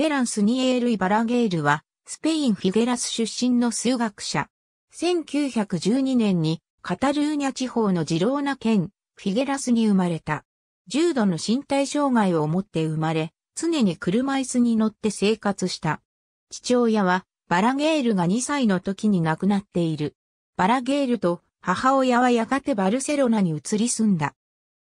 フェランス・ニエール・イ・バラゲールは、スペイン・フィゲラス出身の数学者。1912年に、カタルーニャ地方のジローナ県、フィゲラスに生まれた。重度の身体障害を持って生まれ、常に車椅子に乗って生活した。父親は、バラゲールが2歳の時に亡くなっている。バラゲールと母親はやがてバルセロナに移り住んだ。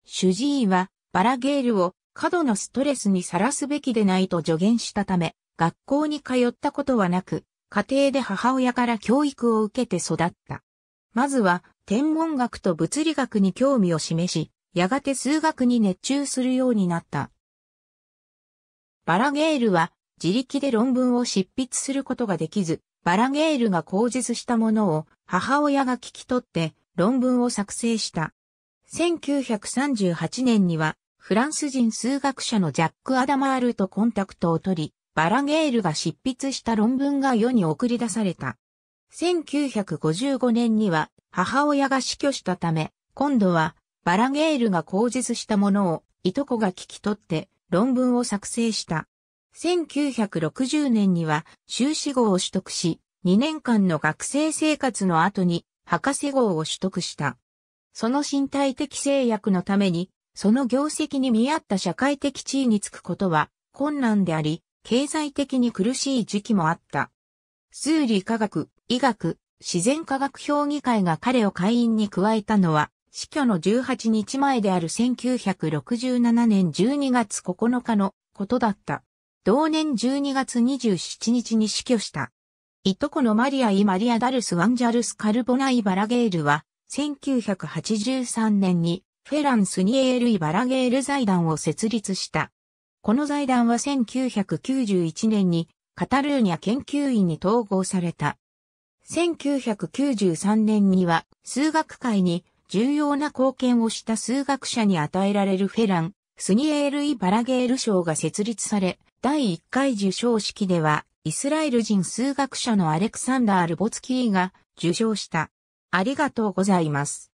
主治医は、バラゲールを過度のストレスにさらすべきでないと助言したため、学校に通ったことはなく、家庭で母親から教育を受けて育った。まずは、天文学と物理学に興味を示し、やがて数学に熱中するようになった。バラゲールは、自力で論文を執筆することができず、バラゲールが口述したものを母親が聞き取って論文を作成した。1938年にはフランス人数学者のジャック・アダマールとコンタクトを取り、バラゲールが執筆した論文が世に送り出された。1955年には母親が死去したため、今度はバラゲールが口述したものをいとこが聞き取って論文を作成した。1960年には修士号を取得し、2年間の学生生活の後に博士号を取得した。その身体的制約のためにその業績に見合った社会的地位につくことは困難であり、経済的に苦しい時期もあった。数理科学、医学、自然科学評議会が彼を会員に加えたのは、死去の18日前である1967年12月9日のことだった。同年12月27日に死去した。いとこのマリア・イ・マリア・ダルス・ワンジャルス・カルボナイ・バラゲールは、1983年にフェラン・スニエール・イバラゲール財団を設立した。この財団は1991年にカタルーニャ研究院に統合された。1993年には数学界に重要な貢献をした数学者に与えられるフェラン、スニエール・イバラゲール賞が設立され、第1回受賞式では、イスラエル人数学者のアレクサンダー・ルボツキーが受賞した。ありがとうございます。